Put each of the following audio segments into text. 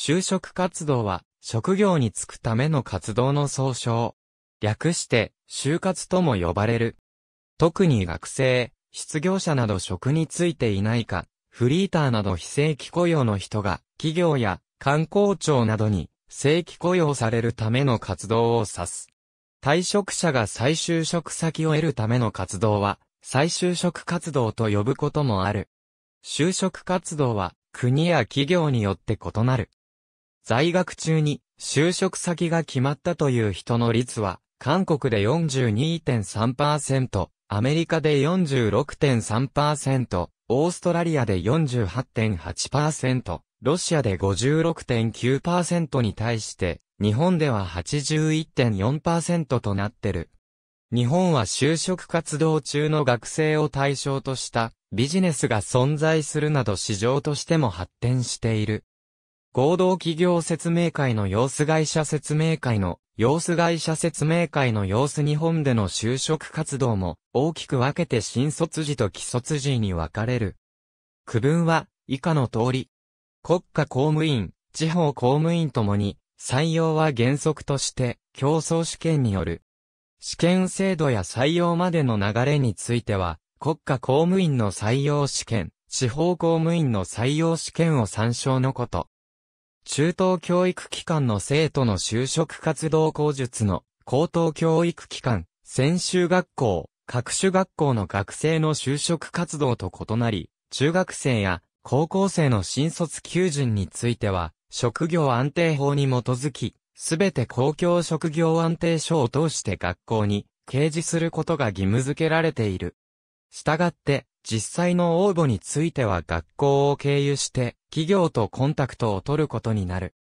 就職活動は、職業に就くための活動の総称。略して、就活とも呼ばれる。特に学生、失業者など職についていないか、フリーターなど非正規雇用の人が、企業や観光庁などに正規雇用されるための活動を指す。退職者が再就職先を得るための活動は、再就職活動と呼ぶこともある。就職活動は、国や企業によって異なる。在学中に就職先が決まったという人の率は、韓国で42.3%、アメリカで46.3%、オーストラリアで48.8%、ロシアで56.9%に対して、日本では81.4%となってる。日本は就職活動中の学生を対象としたビジネスが存在するなど市場としても発展している。合同企業説明会の様子会社説明会の様子会社説明会の様子日本での就職活動も大きく分けて新卒時と既卒時に分かれる。区分は以下の通り。国家公務員、地方公務員ともに採用は原則として競争試験による。試験制度や採用までの流れについては国家公務員の採用試験、地方公務員の採用試験を参照のこと。中等教育機関の生徒の就職活動口述の高等教育機関、専修学校、各種学校の学生の就職活動と異なり、中学生や高校生の新卒求人については、職業安定法に基づき、すべて公共職業安定書を通して学校に掲示することが義務付けられている。したがって、実際の応募については学校を経由して企業とコンタクトを取ることになる。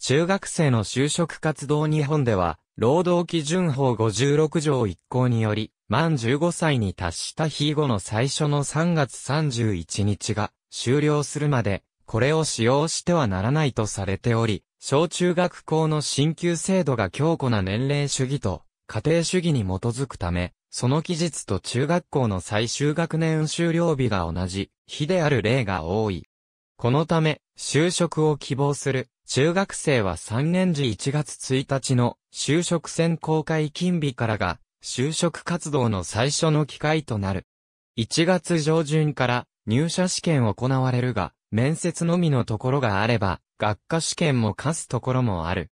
中学生の就職活動日本では、労働基準法56条1項により、満15歳に達した日後の最初の3月31日が終了するまで、これを使用してはならないとされており、小中学校の進級制度が強固な年齢主義と家庭主義に基づくため、その期日と中学校の最終学年終了日が同じ日である例が多い。このため、就職を希望する中学生は3年時1月1日の就職選考会金日からが就職活動の最初の機会となる。1月上旬から入社試験行われるが、面接のみのところがあれば、学科試験も課すところもある。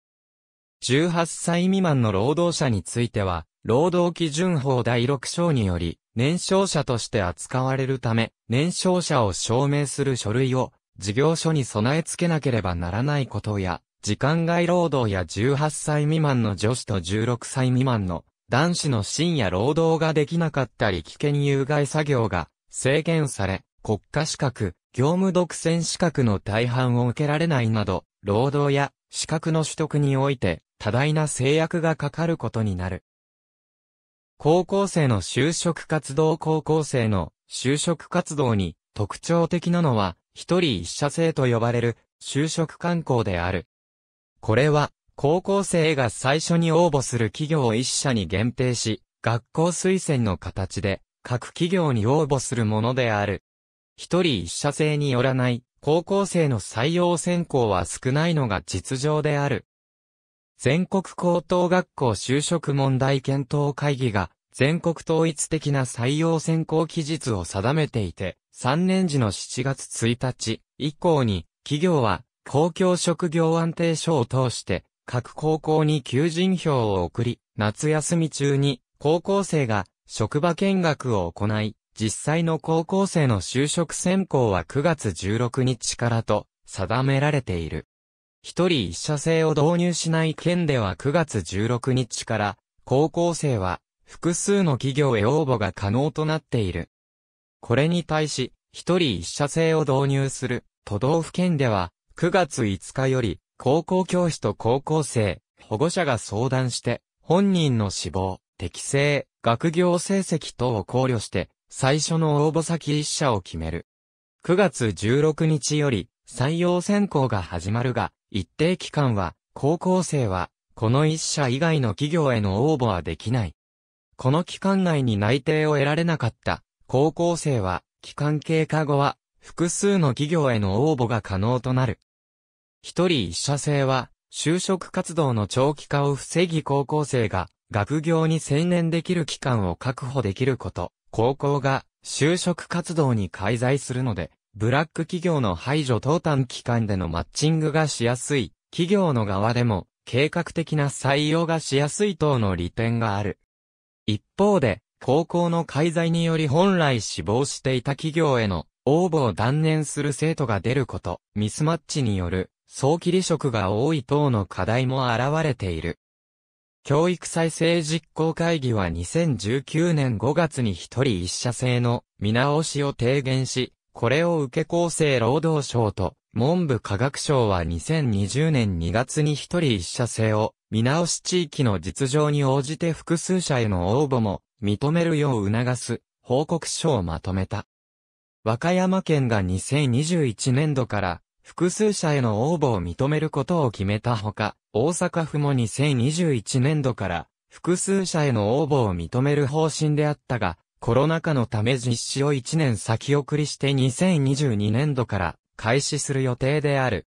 18歳未満の労働者については、労働基準法第6章により、年少者として扱われるため、年少者を証明する書類を、事業所に備え付けなければならないことや、時間外労働や18歳未満の女子と16歳未満の男子の深夜労働ができなかったり危険有害作業が制限され、国家資格、業務独占資格の大半を受けられないなど、労働や資格の取得において多大な制約がかかることになる。高校生の就職活動高校生の就職活動に特徴的なのは、一人一社制と呼ばれる就職観光である。これは、高校生が最初に応募する企業を一社に限定し、学校推薦の形で、各企業に応募するものである。一人一社制によらない、高校生の採用選考は少ないのが実情である。全国高等学校就職問題検討会議が、全国統一的な採用選考期日を定めていて、3年時の7月1日以降に、企業は公共職業安定所を通して、各高校に求人票を送り、夏休み中に高校生が職場見学を行い、実際の高校生の就職選考は9月16日からと定められている。一人一社制を導入しない県では9月16日から、高校生は複数の企業へ応募が可能となっている。これに対し、一人一社制を導入する都道府県では、9月5日より、高校教師と高校生、保護者が相談して、本人の死亡、適性、学業成績等を考慮して、最初の応募先一社を決める。9月16日より、採用選考が始まるが、一定期間は、高校生は、この一社以外の企業への応募はできない。この期間内に内定を得られなかった、高校生は、期間経過後は、複数の企業への応募が可能となる。一人一社制は、就職活動の長期化を防ぎ高校生が、学業に専念できる期間を確保できること、高校が就職活動に介在するので、ブラック企業の排除等短期間でのマッチングがしやすい、企業の側でも計画的な採用がしやすい等の利点がある。一方で、高校の介在により本来死亡していた企業への応募を断念する生徒が出ること、ミスマッチによる早期離職が多い等の課題も現れている。教育再生実行会議は2019年5月に一人一社制の見直しを提言し、これを受け厚生労働省と文部科学省は2020年2月に一人一社制を見直し地域の実情に応じて複数社への応募も認めるよう促す報告書をまとめた。和歌山県が2021年度から複数社への応募を認めることを決めたほか、大阪府も2021年度から複数社への応募を認める方針であったが、コロナ禍のため実施を1年先送りして2022年度から開始する予定である。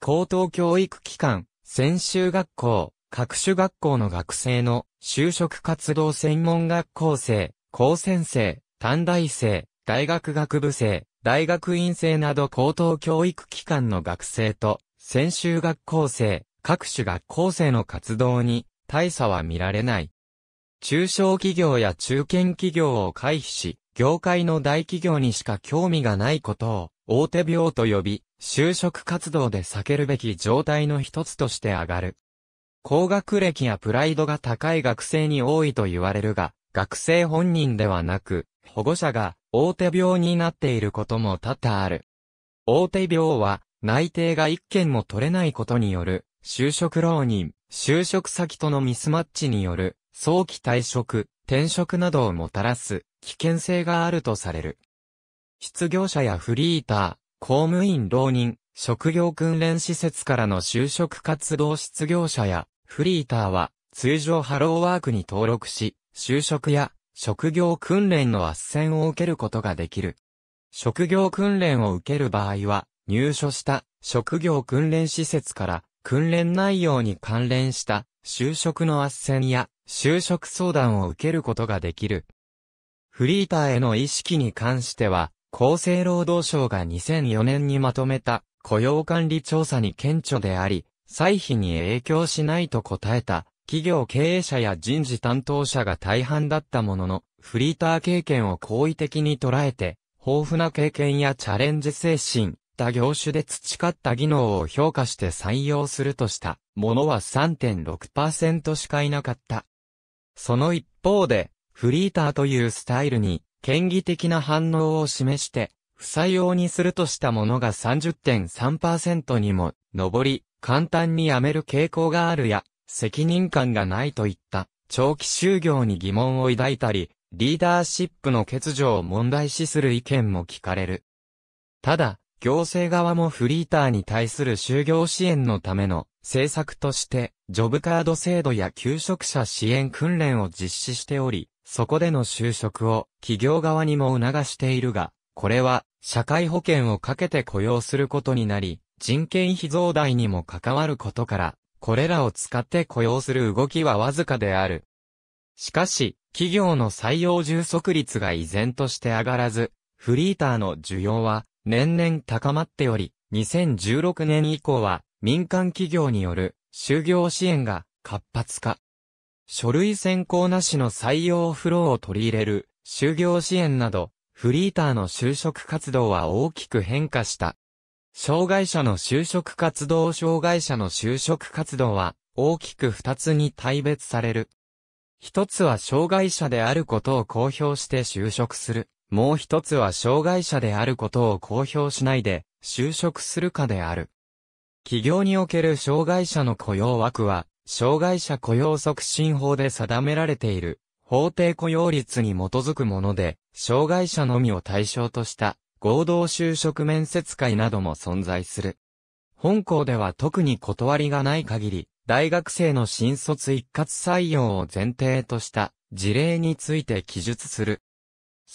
高等教育機関、専修学校、各種学校の学生の就職活動専門学校生、高専生、短大生、大学学部生、大学院生など高等教育機関の学生と、専修学校生、各種学校生の活動に大差は見られない。中小企業や中堅企業を回避し、業界の大企業にしか興味がないことを、大手病と呼び、就職活動で避けるべき状態の一つとして上がる。高学歴やプライドが高い学生に多いと言われるが、学生本人ではなく、保護者が大手病になっていることも多々ある。大手病は、内定が一件も取れないことによる、就職浪人、就職先とのミスマッチによる、早期退職、転職などをもたらす危険性があるとされる。失業者やフリーター、公務員浪人、職業訓練施設からの就職活動失業者やフリーターは通常ハローワークに登録し、就職や職業訓練の斡旋を受けることができる。職業訓練を受ける場合は、入所した職業訓練施設から訓練内容に関連した就職の斡旋や就職相談を受けることができる。フリーターへの意識に関しては、厚生労働省が2004年にまとめた雇用管理調査に顕著であり、歳費に影響しないと答えた企業経営者や人事担当者が大半だったものの、フリーター経験を好意的に捉えて、豊富な経験やチャレンジ精神、他業種で培った技能を評価して採用するとしたものは3.6%しかいなかった。その一方で、フリーターというスタイルに、権威的な反応を示して、不採用にするとしたものが30.3%にも上り、簡単に辞める傾向があるや、責任感がないといった長期就業に疑問を抱いたり、リーダーシップの欠如を問題視する意見も聞かれる。ただ、行政側もフリーターに対する就業支援のための政策として、ジョブカード制度や求職者支援訓練を実施しており、そこでの就職を企業側にも促しているが、これは社会保険をかけて雇用することになり、人件費増大にも関わることから、これらを使って雇用する動きはわずかである。しかし、企業の採用充足率が依然として上がらず、フリーターの需要は年々高まっており、2016年以降は民間企業による就業支援が活発化。書類選考なしの採用フローを取り入れる就業支援など、フリーターの就職活動は大きく変化した。障害者の就職活動障害者の就職活動は大きく二つに大別される。一つは障害者であることを公表して就職する。もう一つは障害者であることを公表しないで、就職するかである。企業における障害者の雇用枠は、障害者雇用促進法で定められている、法定雇用率に基づくもので、障害者のみを対象とした、合同就職面接会なども存在する。本校では特に断りがない限り、大学生の新卒一括採用を前提とした事例について記述する。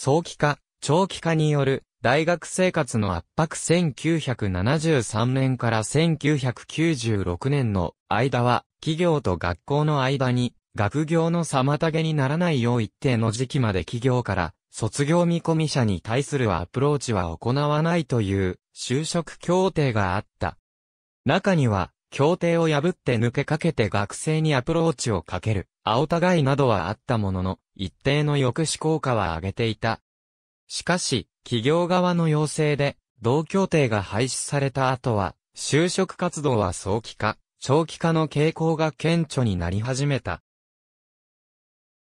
早期化、長期化による大学生活の圧迫1973年から1996年の間は企業と学校の間に学業の妨げにならないよう一定の時期まで企業から卒業見込み者に対するアプローチは行わないという就職協定があった。中には協定を破って抜けかけて学生にアプローチをかける、青互いなどはあったものの、一定の抑止効果は上げていた。しかし、企業側の要請で、同協定が廃止された後は、就職活動は早期化、長期化の傾向が顕著になり始めた。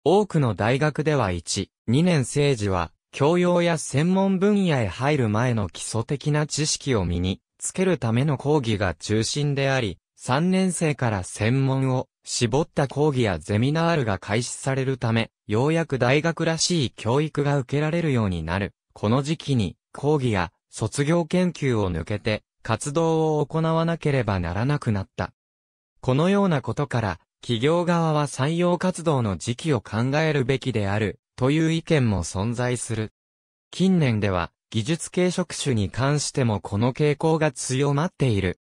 多くの大学では1、2年生時は、教養や専門分野へ入る前の基礎的な知識を身につけるための講義が中心であり、3年生から専門を絞った講義やゼミナールが開始されるため、ようやく大学らしい教育が受けられるようになる。この時期に講義や卒業研究を抜けて活動を行わなければならなくなった。このようなことから、企業側は採用活動の時期を考えるべきであるという意見も存在する。近年では技術系職種に関してもこの傾向が強まっている。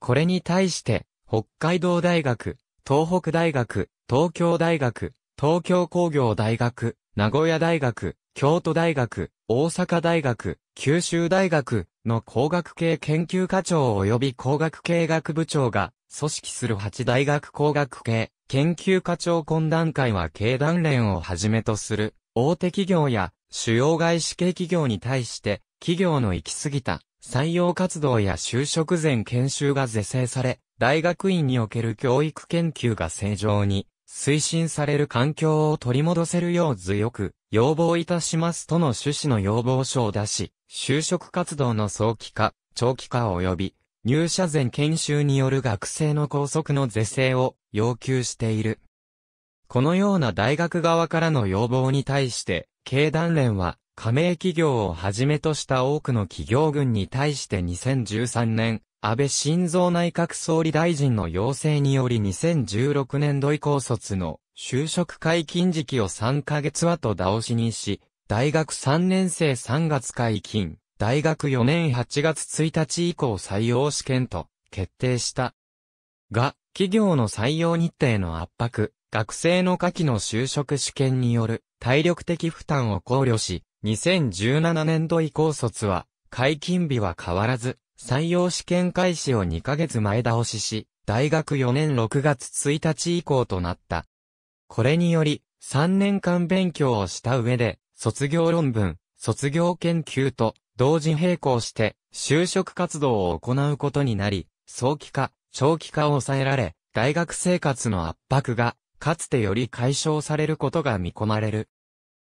これに対して、北海道大学、東北大学、東京大学、東京工業大学、名古屋大学、京都大学、大阪大学、九州大学の工学系研究課長及び工学系学部長が組織する8大学工学系研究課長懇談会は経団連をはじめとする大手企業や主要外資系企業に対して、企業の行き過ぎた採用活動や就職前研修が是正され、大学院における教育研究が正常に推進される環境を取り戻せるよう強く要望いたしますとの趣旨の要望書を出し、就職活動の早期化、長期化及び入社前研修による学生の拘束の是正を要求している。このような大学側からの要望に対して、経団連は、加盟企業をはじめとした多くの企業群に対して2013年、安倍晋三内閣総理大臣の要請により2016年度以降卒の就職解禁時期を3ヶ月はと倒しにし、大学3年生3月解禁、大学4年8月1日以降採用試験と決定した。が、企業の採用日程の圧迫、学生の夏季の就職試験による体力的負担を考慮し、2017年度以降卒は、解禁日は変わらず、採用試験開始を2ヶ月前倒しし、大学4年6月1日以降となった。これにより、3年間勉強をした上で、卒業論文、卒業研究と同時並行して、就職活動を行うことになり、早期化、長期化を抑えられ、大学生活の圧迫がかつてより解消されることが見込まれる。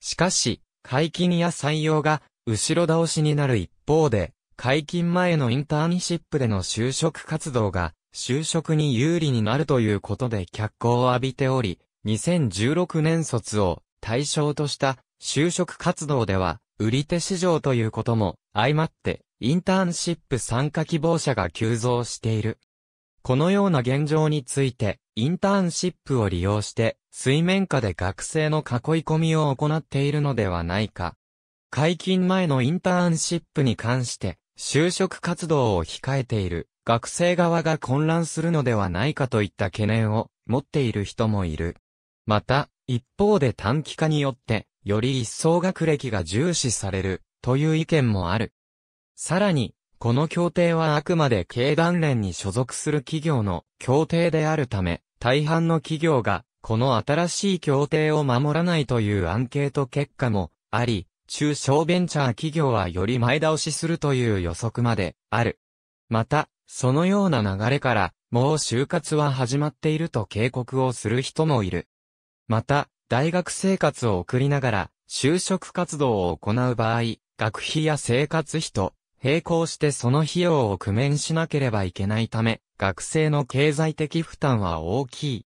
しかし、解禁や採用が後ろ倒しになる一方で、解禁前のインターンシップでの就職活動が就職に有利になるということで脚光を浴びており、2016年卒を対象とした就職活動では、売り手市場ということも相まって、インターンシップ参加希望者が急増している。このような現状について、インターンシップを利用して、水面下で学生の囲い込みを行っているのではないか。解禁前のインターンシップに関して、就職活動を控えている学生側が混乱するのではないかといった懸念を持っている人もいる。また、一方で短期化によって、より一層学歴が重視されるという意見もある。さらに、この協定はあくまで経団連に所属する企業の協定であるため、大半の企業が、この新しい協定を守らないというアンケート結果もあり、中小ベンチャー企業はより前倒しするという予測まである。また、そのような流れから、もう就活は始まっていると警告をする人もいる。また、大学生活を送りながら、就職活動を行う場合、学費や生活費と並行してその費用を工面しなければいけないため、学生の経済的負担は大きい。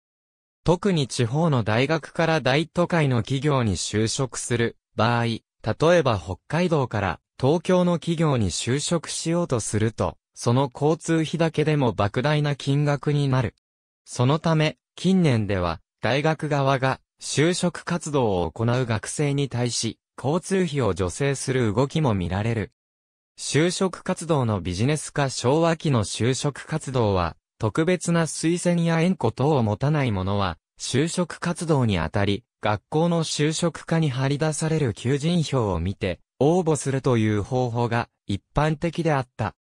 特に地方の大学から大都会の企業に就職する場合、例えば北海道から東京の企業に就職しようとすると、その交通費だけでも莫大な金額になる。そのため、近年では、大学側が就職活動を行う学生に対し、交通費を助成する動きも見られる。就職活動のビジネス化昭和期の就職活動は、特別な推薦や縁故等を持たない者は、就職活動にあたり、学校の就職課に張り出される求人票を見て、応募するという方法が一般的であった。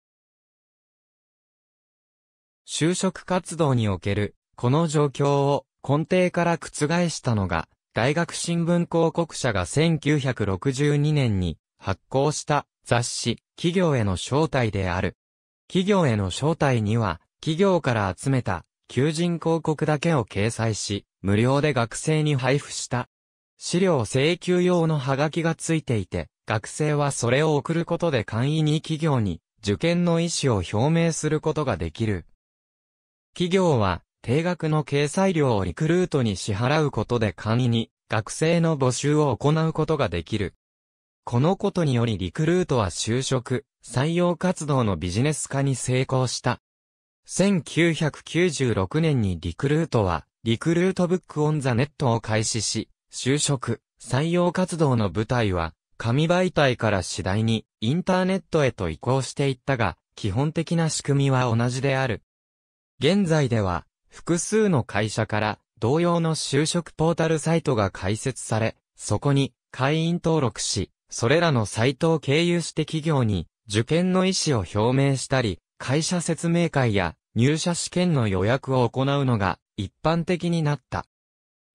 就職活動における、この状況を根底から覆したのが、大学新聞広告社が1962年に発行した雑誌、企業への招待である。企業への招待には、企業から集めた求人広告だけを掲載し、無料で学生に配布した。資料請求用のハガキがついていて、学生はそれを送ることで簡易に企業に受験の意思を表明することができる。企業は、定額の掲載料をリクルートに支払うことで簡易に学生の募集を行うことができる。このことによりリクルートは就職、採用活動のビジネス化に成功した。1996年にリクルートは、リクルートブックオンザネットを開始し、就職、採用活動の舞台は、紙媒体から次第にインターネットへと移行していったが、基本的な仕組みは同じである。現在では、複数の会社から同様の就職ポータルサイトが開設され、そこに会員登録し、それらのサイトを経由して企業に受験の意思を表明したり、会社説明会や入社試験の予約を行うのが一般的になった。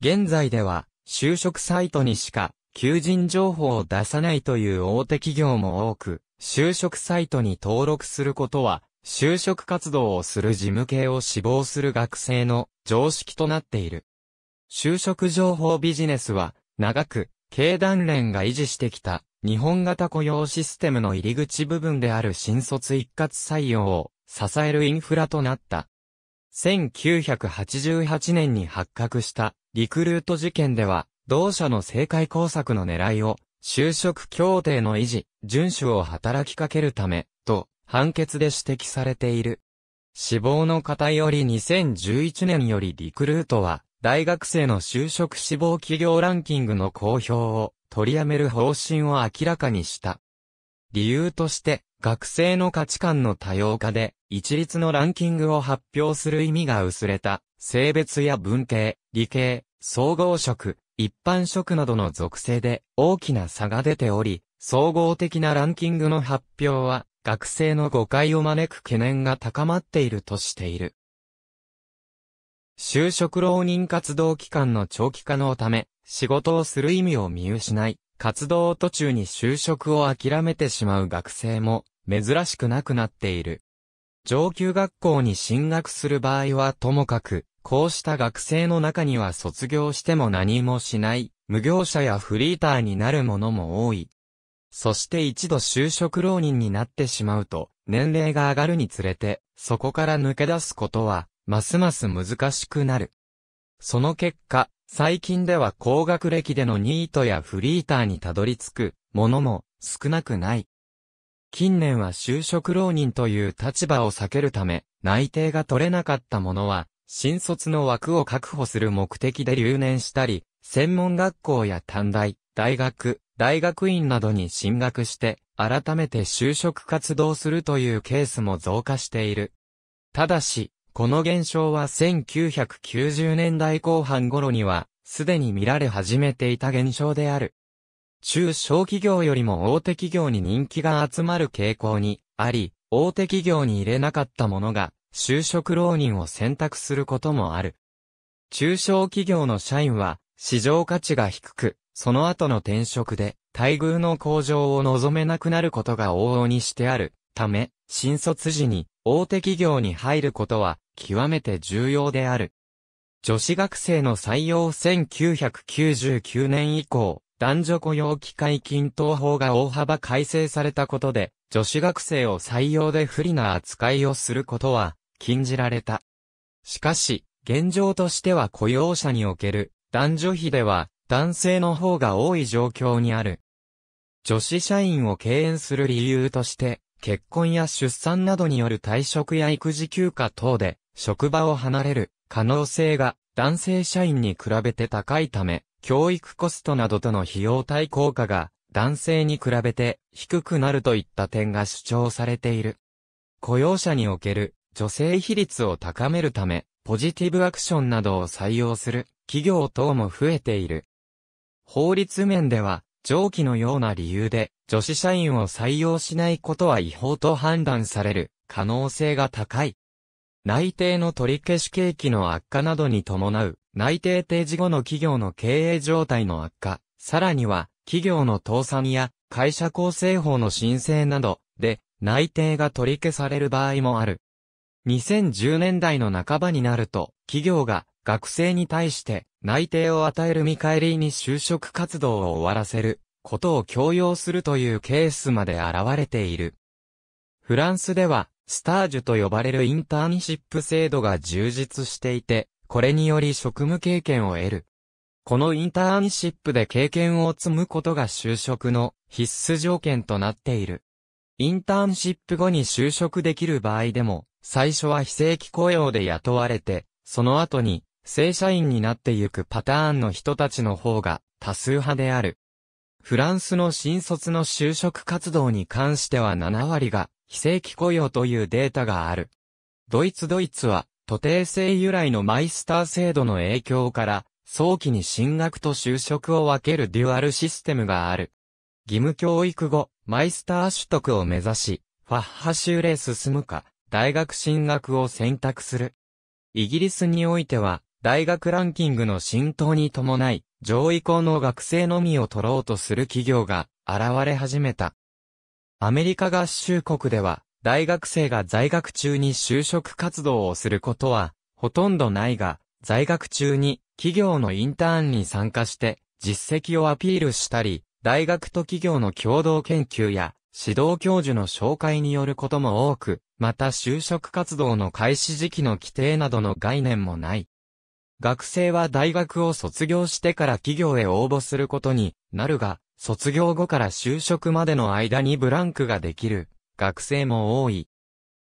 現在では就職サイトにしか求人情報を出さないという大手企業も多く、就職サイトに登録することは、就職活動をする事務系を志望する学生の常識となっている。就職情報ビジネスは、長く、経団連が維持してきた日本型雇用システムの入り口部分である新卒一括採用を支えるインフラとなった。1988年に発覚したリクルート事件では、同社の政界工作の狙いを、就職協定の維持、遵守を働きかけるため、と判決で指摘されている。死亡の偏り2011年よりリクルートは、大学生の就職志望企業ランキングの公表を取りやめる方針を明らかにした。理由として、学生の価値観の多様化で、一律のランキングを発表する意味が薄れた、性別や文系、理系、総合職、一般職などの属性で大きな差が出ており、総合的なランキングの発表は、学生の誤解を招く懸念が高まっているとしている。就職浪人活動期間の長期化のため、仕事をする意味を見失い、活動途中に就職を諦めてしまう学生も珍しくなくなっている。上級学校に進学する場合はともかく、こうした学生の中には卒業しても何もしない、無業者やフリーターになる者も多い。そして一度就職浪人になってしまうと、年齢が上がるにつれて、そこから抜け出すことはますます難しくなる。その結果、最近では高学歴でのニートやフリーターにたどり着くものも少なくない。近年は就職浪人という立場を避けるため、内定が取れなかった者は、新卒の枠を確保する目的で留年したり、専門学校や短大、大学、大学院などに進学して、改めて就職活動するというケースも増加している。ただし、この現象は1990年代後半頃には、すでに見られ始めていた現象である。中小企業よりも大手企業に人気が集まる傾向にあり、大手企業に入れなかった者が、就職浪人を選択することもある。中小企業の社員は、市場価値が低く、その後の転職で、待遇の向上を望めなくなることが往々にしてある、ため、新卒時に、大手企業に入ることは、極めて重要である。女子学生の採用1999年以降、男女雇用機会均等法が大幅改正されたことで、女子学生を採用で不利な扱いをすることは禁じられた。しかし、現状としては雇用者における男女比では男性の方が多い状況にある。女子社員を敬遠する理由として、結婚や出産などによる退職や育児休暇等で、職場を離れる可能性が男性社員に比べて高いため、教育コストなどとの費用対効果が男性に比べて低くなるといった点が主張されている。雇用者における女性比率を高めるため、ポジティブアクションなどを採用する企業等も増えている。法律面では、上記のような理由で女子社員を採用しないことは違法と判断される可能性が高い。内定の取り消し景気の悪化などに伴う内定提示後の企業の経営状態の悪化、さらには企業の倒産や会社構成法の申請などで内定が取り消される場合もある。2010年代の半ばになると企業が学生に対して内定を与える見返りに就職活動を終わらせることを強要するというケースまで現れている。フランスでは、スタージュと呼ばれるインターニシップ制度が充実していて、これにより職務経験を得る。このインターニシップで経験を積むことが就職の必須条件となっている。インターンシップ後に就職できる場合でも、最初は非正規雇用で雇われて、その後に正社員になってゆくパターンの人たちの方が多数派である。フランスの新卒の就職活動に関しては7割が非正規雇用というデータがある。ドイツドイツは、都定制由来のマイスター制度の影響から、早期に進学と就職を分けるデュアルシステムがある。義務教育後、マイスター取得を目指し、ファッハ州で進むか、大学進学を選択する。イギリスにおいては、大学ランキングの浸透に伴い、上位校の学生のみを取ろうとする企業が現れ始めた。アメリカ合衆国では、大学生が在学中に就職活動をすることは、ほとんどないが、在学中に企業のインターンに参加して、実績をアピールしたり、大学と企業の共同研究や、指導教授の紹介によることも多く、また就職活動の開始時期の規定などの概念もない。学生は大学を卒業してから企業へ応募することになるが、卒業後から就職までの間にブランクができる学生も多い。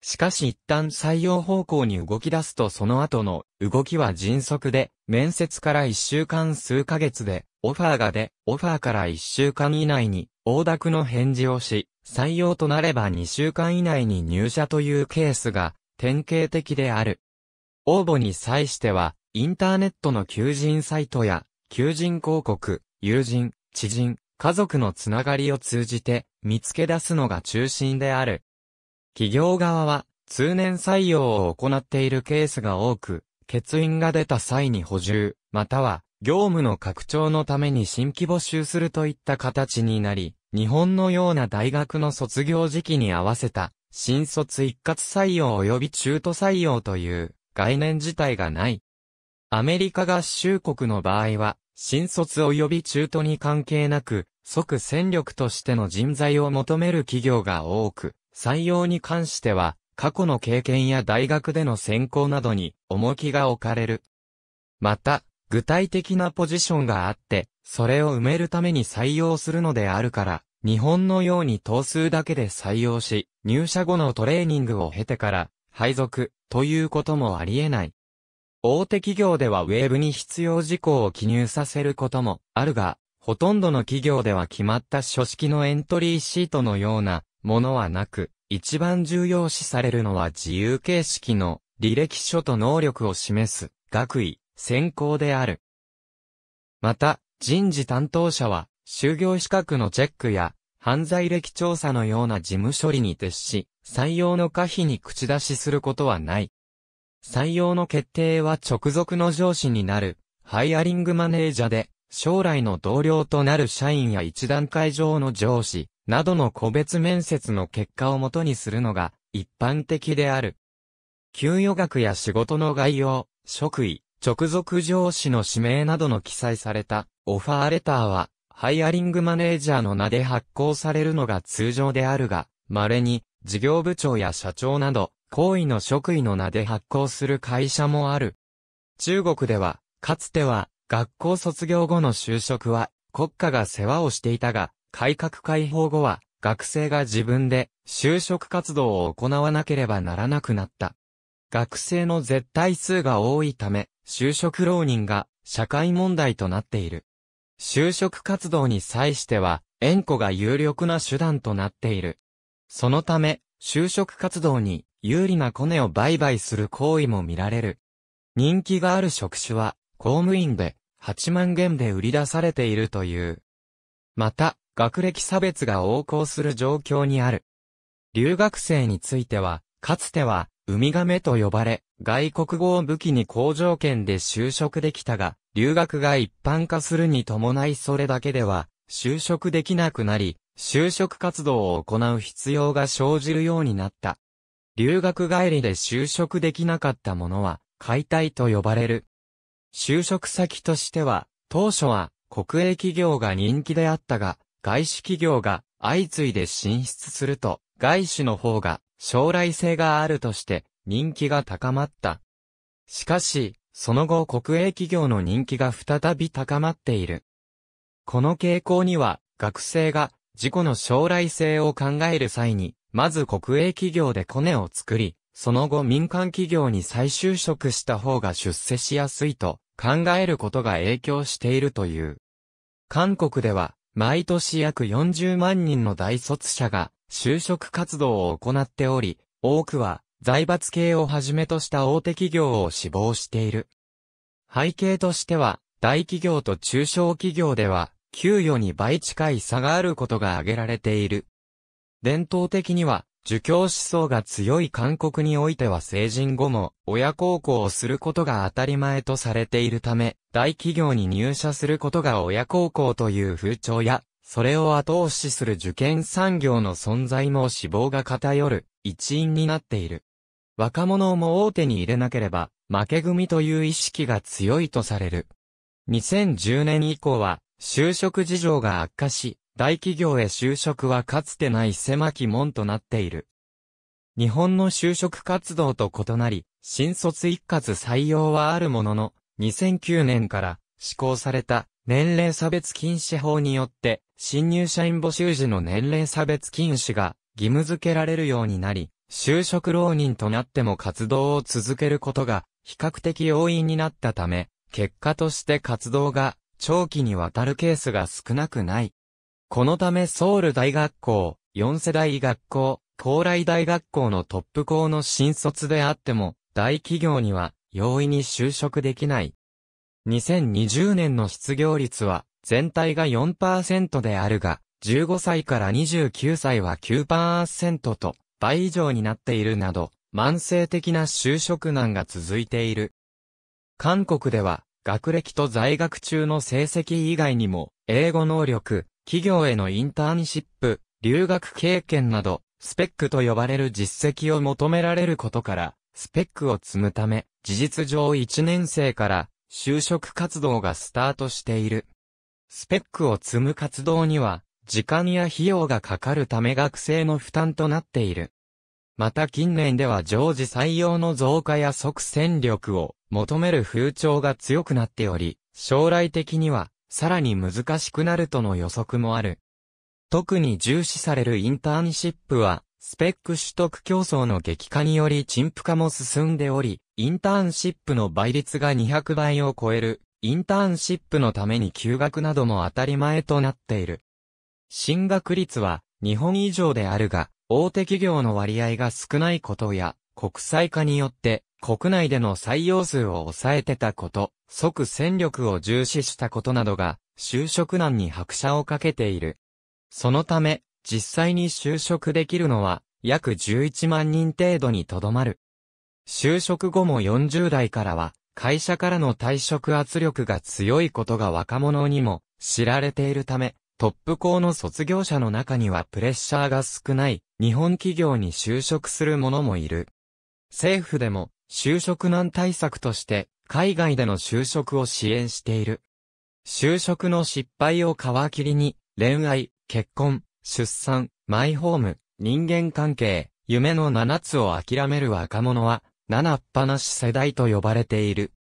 しかし一旦採用方向に動き出すとその後の動きは迅速で、面接から一週間数ヶ月で、オファーがで、オファーから一週間以内に、大諾の返事をし、採用となれば二週間以内に入社というケースが典型的である。応募に際しては、インターネットの求人サイトや、求人広告、友人、知人、家族のつながりを通じて見つけ出すのが中心である。企業側は通年採用を行っているケースが多く、欠員が出た際に補充、または業務の拡張のために新規募集するといった形になり、日本のような大学の卒業時期に合わせた新卒一括採用及び中途採用という概念自体がない。アメリカ合衆国の場合は、新卒及び中途に関係なく、即戦力としての人材を求める企業が多く、採用に関しては、過去の経験や大学での専攻などに重きが置かれる。また、具体的なポジションがあって、それを埋めるために採用するのであるから、日本のように等数だけで採用し、入社後のトレーニングを経てから、配属ということもあり得ない。大手企業ではウェブに必要事項を記入させることもあるが、ほとんどの企業では決まった書式のエントリーシートのようなものはなく、一番重要視されるのは自由形式の履歴書と能力を示す学位、専攻である。また、人事担当者は、就業資格のチェックや、犯罪歴調査のような事務処理に徹し、採用の可否に口出しすることはない。採用の決定は直属の上司になる、ハイアリングマネージャーで、将来の同僚となる社員や一段階上の上司、などの個別面接の結果をもとにするのが、一般的である。給与額や仕事の概要、職位、直属上司の指名などの記載されたオファーレターは、ハイアリングマネージャーの名で発行されるのが通常であるが、稀に事業部長や社長など行為の職位の名で発行する会社もある。中国では、かつては、学校卒業後の就職は、国家が世話をしていたが、改革開放後は、学生が自分で就職活動を行わなければならなくなった。学生の絶対数が多いため、就職浪人が社会問題となっている。就職活動に際しては、縁故が有力な手段となっている。そのため、就職活動に有利なコネを売買する行為も見られる。人気がある職種は、公務員で、8万元で売り出されているという。また、学歴差別が横行する状況にある。留学生については、かつては、ウミガメと呼ばれ、外国語を武器に好条件で就職できたが、留学が一般化するに伴いそれだけでは、就職できなくなり、就職活動を行う必要が生じるようになった。留学帰りで就職できなかったものは、解体と呼ばれる。就職先としては、当初は国営企業が人気であったが、外資企業が相次いで進出すると、外資の方が将来性があるとして人気が高まった。しかし、その後国営企業の人気が再び高まっている。この傾向には、学生が自己の将来性を考える際に、まず国営企業でコネを作り、その後民間企業に再就職した方が出世しやすいと考えることが影響しているという。韓国では、毎年約40万人の大卒者が就職活動を行っており、多くは財閥系をはじめとした大手企業を志望している。背景としては、大企業と中小企業では、給与に倍近い差があることが挙げられている。伝統的には、儒教思想が強い韓国においては成人後も親孝行をすることが当たり前とされているため、大企業に入社することが親孝行という風潮や、それを後押しする受験産業の存在も志望が偏る一因になっている。若者をも大手に入れなければ、負け組という意識が強いとされる。2010年以降は、就職事情が悪化し、大企業へ就職はかつてない狭き門となっている。日本の就職活動と異なり、新卒一括採用はあるものの、2009年から施行された年齢差別禁止法によって、新入社員募集時の年齢差別禁止が義務付けられるようになり、就職浪人となっても活動を続けることが比較的容易になったため、結果として活動が長期にわたるケースが少なくない。このためソウル大学校、四世代学校、高麗大学校のトップ校の新卒であっても、大企業には容易に就職できない。2020年の失業率は全体が4%であるが、15歳から29歳は9%と倍以上になっているなど、慢性的な就職難が続いている。韓国では、学歴と在学中の成績以外にも、英語能力、企業へのインターンシップ、留学経験など、スペックと呼ばれる実績を求められることから、スペックを積むため、事実上1年生から就職活動がスタートしている。スペックを積む活動には、時間や費用がかかるため学生の負担となっている。また近年では常時採用の増加や即戦力を求める風潮が強くなっており、将来的にはさらに難しくなるとの予測もある。特に重視されるインターンシップは、スペック取得競争の激化により陳腐化も進んでおり、インターンシップの倍率が200倍を超える、インターンシップのために休学なども当たり前となっている。進学率は日本以上であるが、大手企業の割合が少ないことや、国際化によって国内での採用数を抑えてたこと、即戦力を重視したことなどが、就職難に拍車をかけている。そのため、実際に就職できるのは、約11万人程度にとどまる。就職後も40代からは、会社からの退職圧力が強いことが若者にも知られているため、トップ校の卒業者の中にはプレッシャーが少ない日本企業に就職する者もいる。政府でも就職難対策として海外での就職を支援している。就職の失敗を皮切りに、恋愛、結婚、出産、マイホーム、人間関係、夢の7つを諦める若者は、七っぱなし世代と呼ばれている。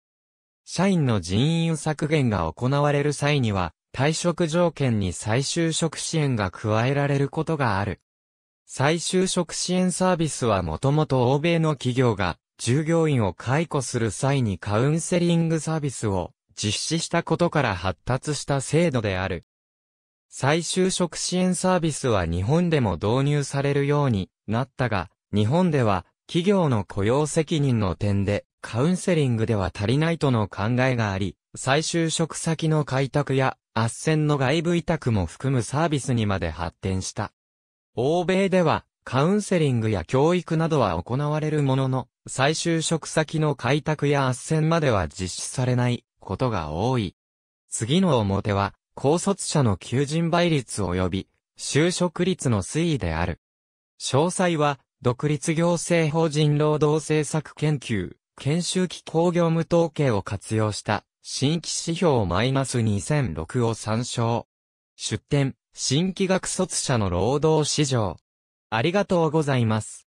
社員の人員削減が行われる際には、退職条件に再就職支援が加えられることがある。再就職支援サービスはもともと欧米の企業が従業員を解雇する際にカウンセリングサービスを実施したことから発達した制度である。再就職支援サービスは日本でも導入されるようになったが、日本では企業の雇用責任の点でカウンセリングでは足りないとの考えがあり、再就職先の開拓や圧旋の外部委託も含むサービスにまで発展した。欧米ではカウンセリングや教育などは行われるものの、再就職先の開拓や斡旋までは実施されないことが多い。次の表は、高卒者の求人倍率及び、就職率の推移である。詳細は、独立行政法人労働政策研究、研修機構業務統計を活用した、新規指標マイナス -2006 を参照。出展、新規学卒者の労働市場。ありがとうございます。